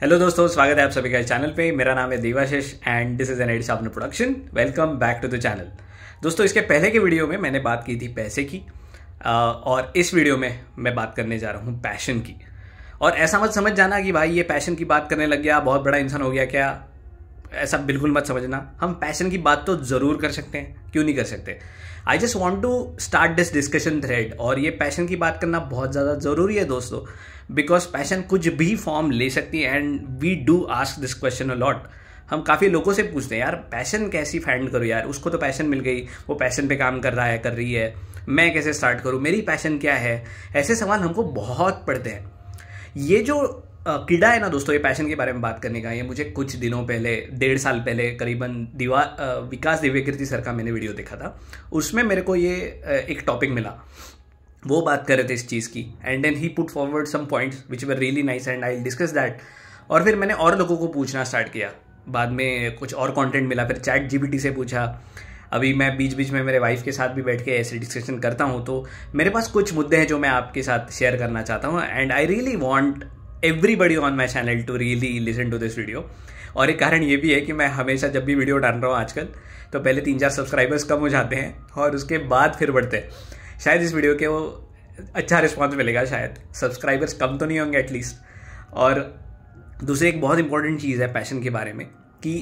hello दोस्तों स्वागत है आप सभी का इस चैनल पे मेरा नाम है Devashish and this is an एड शापन production welcome back to the channel दोस्तों इसके पहले के वीडियो में मैंने बात की थी पैसे की और इस वीडियो में मैं बात करने जा रहा हूँ पैशन की और ऐसा मत समझ जाना कि भाई ये पैशन की बात करने लग गया बहुत बड़ा इंसान हो गया क्या ऐसा बिल्कुल मत समझना हम पैशन की बात तो ज़रूर कर सकते हैं क्यों नहीं कर सकते I just want to start this discussion thread और ये पैशन की बात करना बहुत ज़्यादा ज़रूरी है दोस्तों बिकॉज पैशन कुछ भी फॉर्म ले सकती है and we do ask this question a lot हम काफ़ी लोगों से पूछते हैं यार पैशन कैसी फाइंड करो यार उसको तो पैशन मिल गई वो पैशन पे काम कर रहा है कर रही है मैं कैसे स्टार्ट करूँ मेरी पैशन क्या है ऐसे सवाल हमको बहुत पड़ते हैं ये जो क्रीड़ा है ना दोस्तों ये पैशन के बारे में बात करने का ये मुझे कुछ दिनों पहले डेढ़ साल पहले करीबन दिवा विकास दिव्य सर का मैंने वीडियो देखा था उसमें मेरे को ये एक टॉपिक मिला वो बात कर रहे थे इस चीज़ की and then he put forward some points which were really nice and I discuss that और फिर मैंने और लोगों को पूछना स्टार्ट किया बाद में कुछ और कंटेंट मिला फिर चैट जीबीटी से पूछा अभी मैं बीच बीच में मेरे वाइफ के साथ भी बैठ के ऐसे डिस्कशन करता हूँ तो मेरे पास कुछ मुद्दे हैं जो मैं आपके साथ शेयर करना चाहता हूँ and I really want everybody on my channel to really listen to this video और एक कारण ये भी है कि मैं हमेशा जब भी वीडियो डाल रहा हूँ आजकल तो पहले तीन चार सब्सक्राइबर्स कम हो जाते हैं और उसके बाद फिर बढ़ते हैं शायद इस वीडियो के वो अच्छा रिस्पॉन्स मिलेगा शायद सब्सक्राइबर्स कम तो नहीं होंगे एटलीस्ट और दूसरी एक बहुत इंपॉर्टेंट चीज़ है पैशन के बारे में कि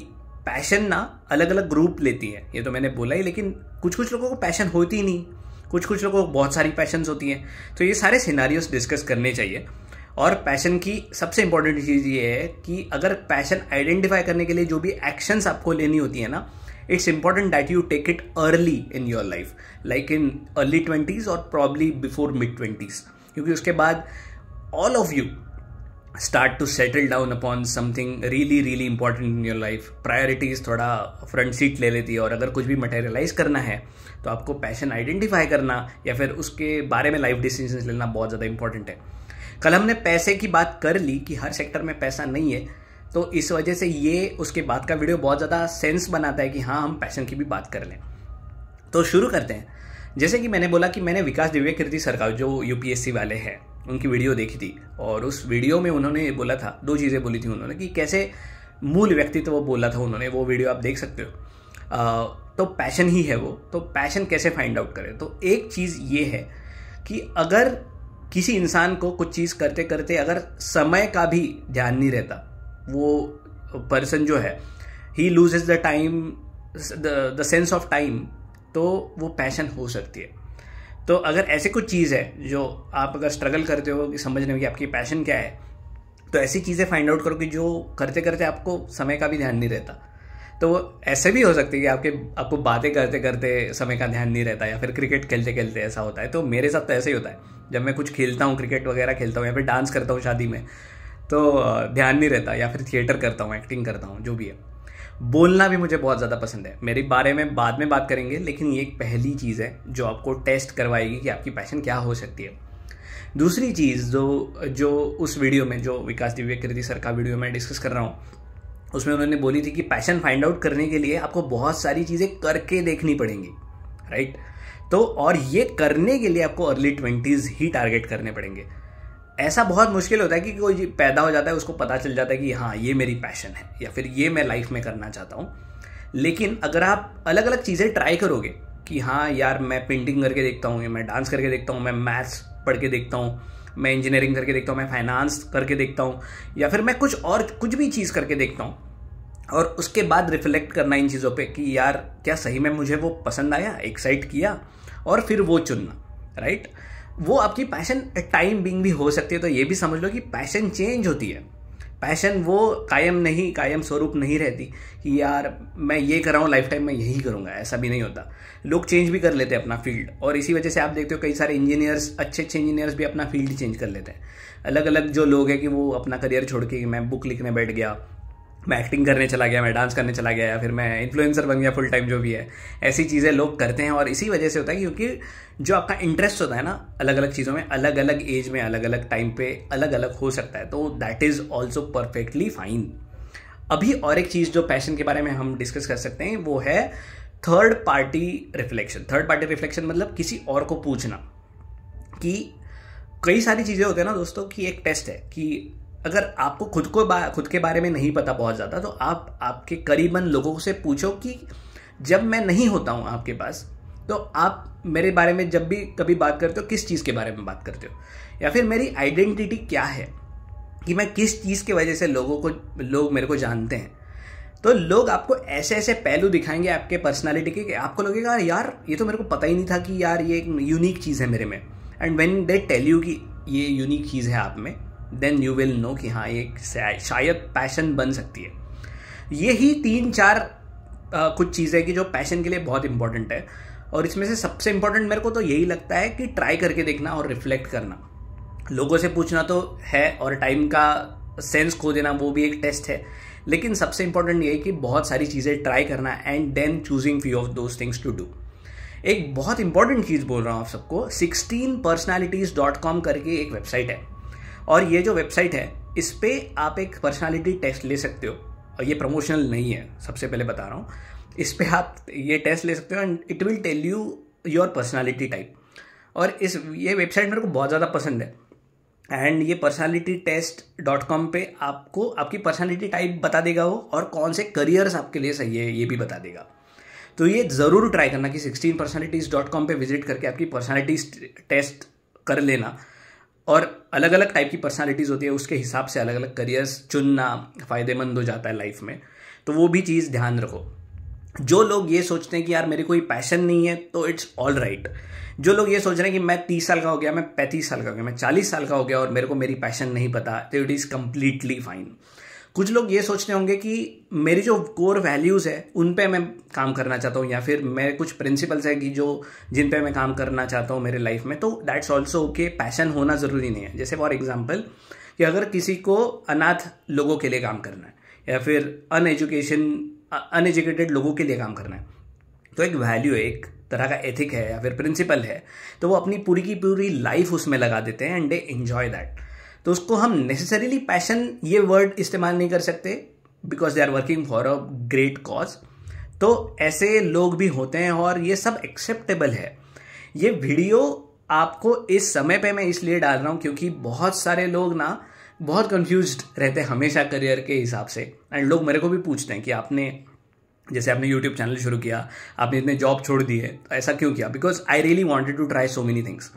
पैशन ना अलग अलग ग्रुप लेती है ये तो मैंने बोला ही लेकिन कुछ कुछ लोगों को पैशन होती ही नहीं कुछ कुछ लोगों को बहुत सारी पैशंस होती हैं तो ये सारे सिनारियोस डिस्कस करने चाहिए और पैशन की सबसे इंपॉर्टेंट चीज़ ये है कि अगर पैशन आइडेंटिफाई करने के लिए जो भी एक्शंस आपको लेनी होती है ना it's important that you take it early in your life like in early twenties और प्रॉब्ली बिफोर मिड ट्वेंटीज़ क्योंकि उसके बाद all of you start to settle down upon something really really important in your life priorities थोड़ा front seat ले लेती है और अगर कुछ भी मटेरियलाइज करना है तो आपको पैशन आइडेंटिफाई करना या फिर उसके बारे में लाइफ डिसीजन लेना बहुत ज़्यादा इंपॉर्टेंट है कल हमने पैसे की बात कर ली कि हर सेक्टर में पैसा नहीं है तो इस वजह से ये उसके बाद का वीडियो बहुत ज़्यादा सेंस बनाता है कि हाँ हम पैशन की भी बात कर लें तो शुरू करते हैं जैसे कि मैंने बोला कि मैंने विकास दिव्य कृति सरकार जो यूपीएससी वाले हैं उनकी वीडियो देखी थी और उस वीडियो में उन्होंने बोला था दो चीज़ें बोली थी उन्होंने कि कैसे मूल व्यक्तित्व बोला था उन्होंने वो वीडियो आप देख सकते हो तो पैशन ही है वो तो पैशन कैसे फाइंड आउट करें तो एक चीज़ ये है कि अगर किसी इंसान को कुछ चीज़ करते करते अगर समय का भी ध्यान नहीं रहता वो पर्सन जो है he lose is the time the sense of time तो वो पैशन हो सकती है तो अगर ऐसे कुछ चीज़ है जो आप अगर स्ट्रगल करते हो कि समझने में कि आपकी पैशन क्या है तो ऐसी चीज़ें फाइंड आउट करो कि जो करते करते आपको समय का भी ध्यान नहीं रहता तो वो ऐसे भी हो सकती है कि आपके आपको बातें करते करते समय का ध्यान नहीं रहता या फिर क्रिकेट खेलते खेलते ऐसा होता है तो मेरे साथ तो ऐसे ही होता है जब मैं कुछ खेलता हूँ क्रिकेट वगैरह खेलता हूँ या फिर डांस करता हूँ शादी में तो ध्यान नहीं रहता या फिर थिएटर करता हूँ एक्टिंग करता हूँ जो भी है बोलना भी मुझे बहुत ज़्यादा पसंद है मेरे बारे में बाद में बात करेंगे लेकिन ये एक पहली चीज़ है जो आपको टेस्ट करवाएगी कि आपकी पैशन क्या हो सकती है दूसरी चीज़ जो जो उस वीडियो में जो विकास दिव्य कृति सर का वीडियो में डिस्कस कर रहा हूँ उसमें उन्होंने बोली थी कि पैशन फाइंड आउट करने के लिए आपको बहुत सारी चीज़ें करके देखनी पड़ेंगी राइट तो और ये करने के लिए आपको अर्ली ट्वेंटीज़ ही टारगेट करने पड़ेंगे ऐसा बहुत मुश्किल होता है कि कोई पैदा हो जाता है उसको पता चल जाता है कि हाँ ये मेरी पैशन है या फिर ये मैं लाइफ में करना चाहता हूँ लेकिन अगर आप अलग अलग चीज़ें ट्राई करोगे कि हाँ यार मैं पेंटिंग करके देखता हूँ या मैं डांस करके देखता हूँ मैं मैथ्स पढ़ के देखता हूँ मैं इंजीनियरिंग करके देखता हूँ मैं फाइनेंस करके देखता हूँ या फिर मैं कुछ और कुछ भी चीज़ करके देखता हूँ और उसके बाद रिफ्लेक्ट करना इन चीज़ों पर कि यार क्या सही में मुझे वो पसंद आया एक्साइट किया और फिर वो चुनना राइट वो आपकी पैशन टाइम बिंग भी हो सकती है तो ये भी समझ लो कि पैशन चेंज होती है पैशन वो कायम नहीं कायम स्वरूप नहीं रहती कि यार मैं ये कर रहा हूँ लाइफ टाइम मैं यही करूँगा ऐसा भी नहीं होता लोग चेंज भी कर लेते हैं अपना फील्ड और इसी वजह से आप देखते हो कई सारे इंजीनियर्स अच्छे अच्छे इंजीनियर्स भी अपना फील्ड चेंज कर लेते हैं अलग अलग जो लोग हैं कि वो अपना करियर छोड़ के मैं बुक लिखने बैठ गया मैं एक्टिंग करने चला गया मैं डांस करने चला गया या फिर मैं इन्फ्लुएंसर बन गया फुल टाइम जो भी है ऐसी चीज़ें लोग करते हैं और इसी वजह से होता है क्योंकि जो आपका इंटरेस्ट होता है ना अलग अलग चीज़ों में अलग अलग एज में अलग अलग टाइम पे अलग अलग हो सकता है तो that is also perfectly fine अभी और एक चीज़ जो पैशन के बारे में हम डिस्कस कर सकते हैं वो है third party reflection third party reflection मतलब किसी और को पूछना कि कई सारी चीज़ें होती है ना दोस्तों कि एक टेस्ट है कि अगर आपको खुद को खुद के बारे में नहीं पता बहुत ज़्यादा तो आप आपके करीबन लोगों से पूछो कि जब मैं नहीं होता हूँ आपके पास तो आप मेरे बारे में जब भी कभी बात करते हो किस चीज़ के बारे में बात करते हो या फिर मेरी आइडेंटिटी क्या है कि मैं किस चीज़ की वजह से लोगों को लोग मेरे को जानते हैं तो लोग आपको ऐसे ऐसे पहलू दिखाएंगे आपके पर्सनालिटी के आपको लगेगा यार ये तो मेरे को पता ही नहीं था कि यार ये एक यूनिक चीज़ है मेरे में and when they tell you कि ये यूनिक चीज़ है आप में देन यू विल नो कि हाँ ये शायद पैशन बन सकती है ये ही तीन चार आ, कुछ चीज़ें कि जो पैशन के लिए बहुत इंपॉर्टेंट है और इसमें से सबसे इम्पोर्टेंट मेरे को तो यही लगता है कि ट्राई करके देखना और रिफ्लेक्ट करना लोगों से पूछना तो है और टाइम का सेंस खो देना वो भी एक टेस्ट है लेकिन सबसे इम्पोर्टेंट ये है कि बहुत सारी चीज़ें ट्राई करना and then choosing few of those things to do एक बहुत इंपॉर्टेंट चीज़ बोल रहा हूँ आप सबको सिक्सटीन पर्सनैलिटीज़ डॉट कॉम करके एक वेबसाइट है और ये जो वेबसाइट है इस पर आप एक पर्सनालिटी टेस्ट ले सकते हो और ये प्रमोशनल नहीं है सबसे पहले बता रहा हूँ इस पर आप ये टेस्ट ले सकते हो and it will tell you your personality type और इस ये वेबसाइट मेरे को बहुत ज़्यादा पसंद है एंड ये पर्सनालिटी टेस्ट डॉट कॉम पर आपको आपकी पर्सनालिटी टाइप बता देगा वो और कौन से करियर्स आपके लिए सही है ये भी बता देगा तो ये ज़रूर ट्राई करना कि सिक्सटीन पर्सनैलिटीज़ डॉट कॉम पर विजिट करके आपकी पर्सनैलिटीज टेस्ट कर लेना और अलग अलग टाइप की पर्सनालिटीज़ होती है उसके हिसाब से अलग अलग करियर्स चुनना फ़ायदेमंद हो जाता है लाइफ में तो वो भी चीज़ ध्यान रखो जो लोग ये सोचते हैं कि यार मेरे कोई पैशन नहीं है तो इट्स ऑल राइट जो लोग ये सोच रहे हैं कि मैं तीस साल का हो गया मैं पैंतीस साल का हो गया मैं चालीस साल का हो गया और मेरे को मेरी पैशन नहीं पता तो इट इज़ कम्प्लीटली फाइन कुछ लोग ये सोचते होंगे कि मेरी जो कोर वैल्यूज़ है उन पे मैं काम करना चाहता हूँ या फिर मैं कुछ प्रिंसिपल्स है कि जो जिन पे मैं काम करना चाहता हूँ मेरे लाइफ में तो डैट्स ऑल्सो ओके पैशन होना ज़रूरी नहीं है जैसे फॉर एग्जाम्पल कि अगर किसी को अनाथ लोगों के लिए काम करना है या फिर अनएजुकेशन अनएजुकेटेड लोगों के लिए काम करना है तो एक वैल्यू है एक तरह का एथिक है या फिर प्रिंसिपल है तो वो अपनी पूरी की पूरी लाइफ उसमें लगा देते हैं एंड दे एंजॉय दैट तो उसको हम नेसेसरीली पैशन ये वर्ड इस्तेमाल नहीं कर सकते because they are working for a great cause तो ऐसे लोग भी होते हैं और ये सब एक्सेप्टेबल है ये वीडियो आपको इस समय पे मैं इसलिए डाल रहा हूँ क्योंकि बहुत सारे लोग ना बहुत कंफ्यूज रहते हैं हमेशा करियर के हिसाब से एंड लोग मेरे को भी पूछते हैं कि आपने जैसे आपने यूट्यूब चैनल शुरू किया आपने इतने जॉब छोड़ दिए तो ऐसा क्यों किया because I really wanted to try so many things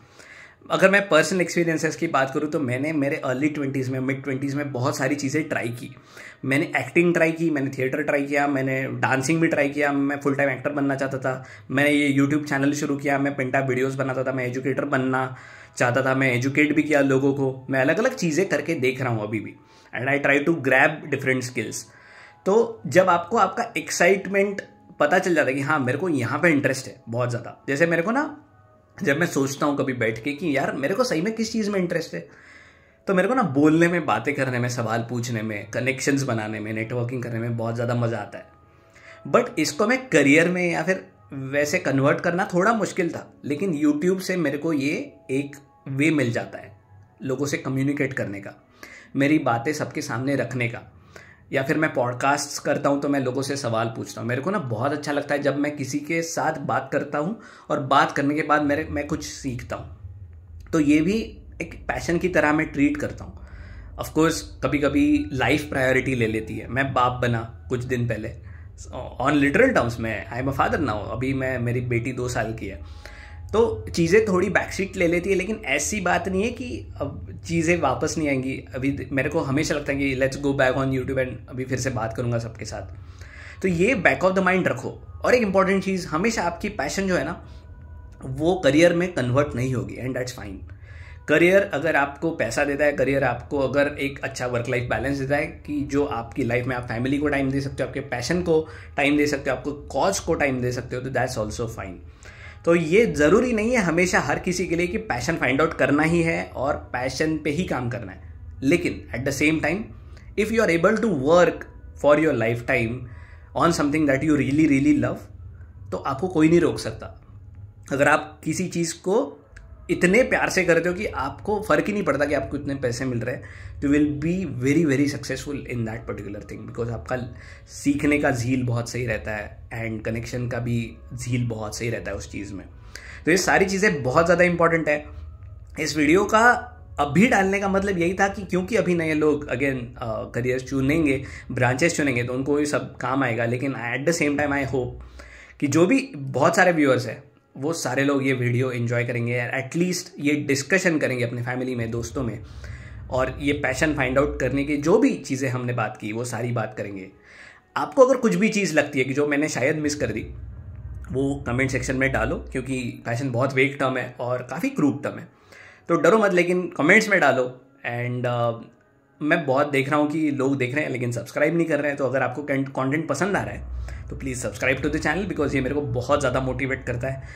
अगर मैं पर्सनल एक्सपीरियंसेस की बात करूँ तो मैंने मेरे अर्ली ट्वेंटीज़ में मिड ट्वेंटीज़ में बहुत सारी चीज़ें ट्राई की मैंने एक्टिंग ट्राई की मैंने थिएटर ट्राई किया मैंने डांसिंग भी ट्राई किया मैं फुल टाइम एक्टर बनना चाहता था मैंने ये यूट्यूब चैनल शुरू किया मैं पिंटा वीडियोज़ बनाता था मैं एजुकेटर बनना चाहता था मैं एजुकेट भी किया लोगों को मैं अलग अलग चीज़ें करके देख रहा हूँ अभी भी and I try to grab different skills तो जब आपको आपका एक्साइटमेंट पता चल जाता है कि हाँ मेरे को यहाँ पे इंटरेस्ट है बहुत ज़्यादा जैसे मेरे को ना जब मैं सोचता हूँ कभी बैठ के कि यार मेरे को सही में किस चीज़ में इंटरेस्ट है तो मेरे को ना बोलने में बातें करने में सवाल पूछने में कनेक्शंस बनाने में नेटवर्किंग करने में बहुत ज़्यादा मज़ा आता है बट इसको मैं करियर में या फिर वैसे कन्वर्ट करना थोड़ा मुश्किल था लेकिन यूट्यूब से मेरे को ये एक वे मिल जाता है लोगों से कम्युनिकेट करने का मेरी बातें सबके सामने रखने का या फिर मैं पॉडकास्ट करता हूँ तो मैं लोगों से सवाल पूछता हूँ मेरे को ना बहुत अच्छा लगता है जब मैं किसी के साथ बात करता हूँ और बात करने के बाद मेरे मैं कुछ सीखता हूँ तो ये भी एक पैशन की तरह मैं ट्रीट करता हूँ ऑफकोर्स कभी कभी लाइफ प्रायोरिटी ले लेती है मैं बाप बना कुछ दिन पहले ऑन लिटरल टर्म्स में I am a father now अभी मैं मेरी बेटी दो साल की है तो चीज़ें थोड़ी बैकशीट ले लेती है लेकिन ऐसी बात नहीं है कि अब चीज़ें वापस नहीं आएंगी अभी मेरे को हमेशा लगता है कि let's go back on YouTube and अभी फिर से बात करूँगा सबके साथ तो ये बैक ऑफ द माइंड रखो और एक इंपॉर्टेंट चीज़ हमेशा आपकी पैशन जो है ना वो करियर में कन्वर्ट नहीं होगी एंड दैट्स फाइन करियर अगर आपको पैसा देता है करियर आपको अगर एक अच्छा वर्क लाइफ बैलेंस देता है कि जो आपकी लाइफ में आप फैमिली को टाइम दे सकते हो आपके पैशन को टाइम दे सकते हो आपको कॉज को टाइम दे सकते हो तो दैट्स ऑल्सो फाइन तो ये ज़रूरी नहीं है हमेशा हर किसी के लिए कि पैशन फाइंड आउट करना ही है और पैशन पे ही काम करना है लेकिन at the same time if you are able to work for your life time on something that you really really love तो आपको कोई नहीं रोक सकता अगर आप किसी चीज़ को इतने प्यार से करते हो कि आपको फ़र्क ही नहीं पड़ता कि आपको इतने पैसे मिल रहे हैं you will be very very successful in that particular thing because आपका सीखने का झील बहुत सही रहता है एंड कनेक्शन का भी झील बहुत सही रहता है उस चीज़ में तो ये सारी चीज़ें बहुत ज़्यादा इंपॉर्टेंट है इस वीडियो का अभी डालने का मतलब यही था कि क्योंकि अभी नए लोग अगेन करियर uh, चुनेंगे ब्रांचेस चुनेंगे तो उनको ये सब काम आएगा लेकिन at the same time I hope कि जो भी बहुत सारे व्यूअर्स हैं वो सारे लोग ये वीडियो इन्जॉय करेंगे एटलीस्ट ये डिस्कशन करेंगे अपने फैमिली में दोस्तों में और ये पैशन फाइंड आउट करने की जो भी चीज़ें हमने बात की वो सारी बात करेंगे आपको अगर कुछ भी चीज़ लगती है कि जो मैंने शायद मिस कर दी वो कमेंट सेक्शन में डालो क्योंकि पैशन बहुत वेग टर्म है और काफ़ी क्रूप टर्म है तो डरो मत लेकिन कमेंट्स में डालो एंड uh, मैं बहुत देख रहा हूँ कि लोग देख रहे हैं लेकिन सब्सक्राइब नहीं कर रहे हैं तो अगर आपको कंटेंट पसंद आ रहा है तो please subscribe to the channel because ये मेरे को बहुत ज़्यादा मोटिवेट करता है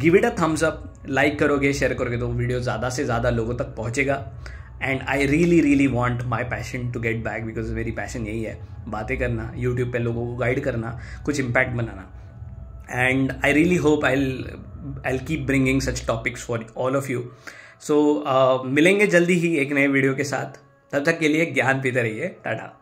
give it a thumbs up like करोगे शेयर करोगे तो वीडियो ज़्यादा से ज़्यादा लोगों तक पहुँचेगा and I really really want my passion to get back because मेरी पैशन यही है बातें करना यूट्यूब पर लोगों को गाइड करना कुछ इम्पैक्ट बनाना and I really hope I I keep bringing such topics for all of you so मिलेंगे जल्दी ही एक नए वीडियो के साथ तब तक के लिए ज्ञान पीते रहिए टाटा